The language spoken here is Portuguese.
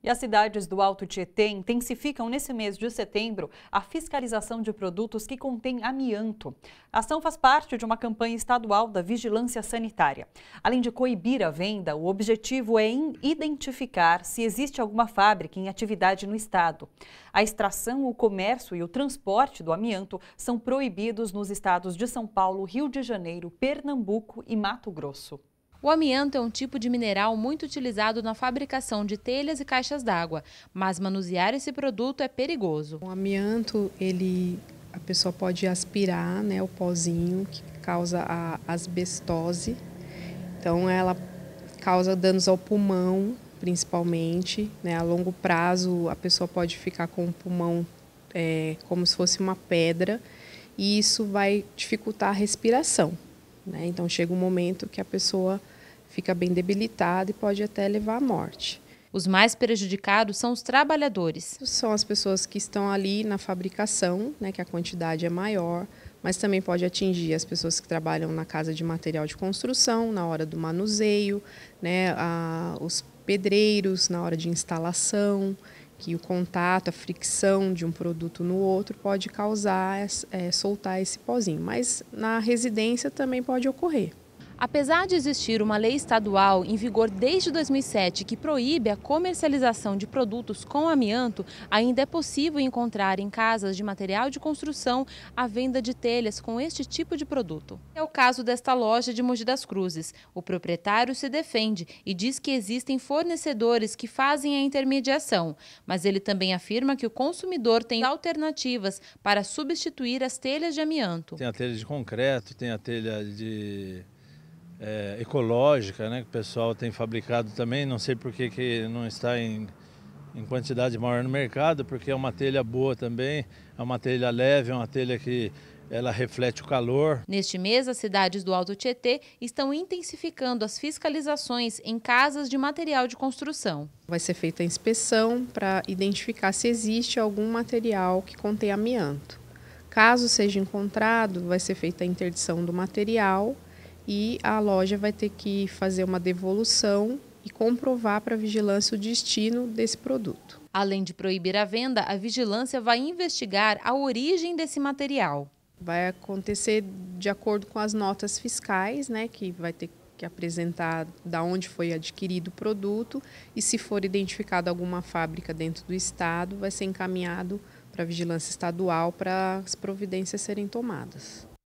E as cidades do Alto Tietê intensificam nesse mês de setembro a fiscalização de produtos que contêm amianto. A ação faz parte de uma campanha estadual da vigilância sanitária. Além de coibir a venda, o objetivo é identificar se existe alguma fábrica em atividade no estado. A extração, o comércio e o transporte do amianto são proibidos nos estados de São Paulo, Rio de Janeiro, Pernambuco e Mato Grosso. O amianto é um tipo de mineral muito utilizado na fabricação de telhas e caixas d'água, mas manusear esse produto é perigoso. O amianto, ele a pessoa pode aspirar, né, o pozinho que causa a asbestose. Então ela causa danos ao pulmão, principalmente, né? A longo prazo a pessoa pode ficar com o pulmão é, como se fosse uma pedra e isso vai dificultar a respiração. Né? Então chega um momento que a pessoa fica bem debilitada e pode até levar à morte. Os mais prejudicados são os trabalhadores. São as pessoas que estão ali na fabricação, né, que a quantidade é maior, mas também pode atingir as pessoas que trabalham na casa de material de construção, na hora do manuseio, né, a, os pedreiros, na hora de instalação que o contato, a fricção de um produto no outro pode causar, é, soltar esse pozinho. Mas na residência também pode ocorrer. Apesar de existir uma lei estadual em vigor desde 2007 que proíbe a comercialização de produtos com amianto, ainda é possível encontrar em casas de material de construção a venda de telhas com este tipo de produto. É o caso desta loja de Mogi das Cruzes. O proprietário se defende e diz que existem fornecedores que fazem a intermediação, mas ele também afirma que o consumidor tem alternativas para substituir as telhas de amianto. Tem a telha de concreto, tem a telha de é, ecológica, né, que o pessoal tem fabricado também, não sei por que, que não está em, em quantidade maior no mercado, porque é uma telha boa também, é uma telha leve, é uma telha que ela reflete o calor. Neste mês, as cidades do Alto Tietê estão intensificando as fiscalizações em casas de material de construção. Vai ser feita a inspeção para identificar se existe algum material que contém amianto. Caso seja encontrado, vai ser feita a interdição do material e a loja vai ter que fazer uma devolução e comprovar para a vigilância o destino desse produto. Além de proibir a venda, a vigilância vai investigar a origem desse material. Vai acontecer de acordo com as notas fiscais, né, que vai ter que apresentar da onde foi adquirido o produto e se for identificada alguma fábrica dentro do estado, vai ser encaminhado para a vigilância estadual para as providências serem tomadas.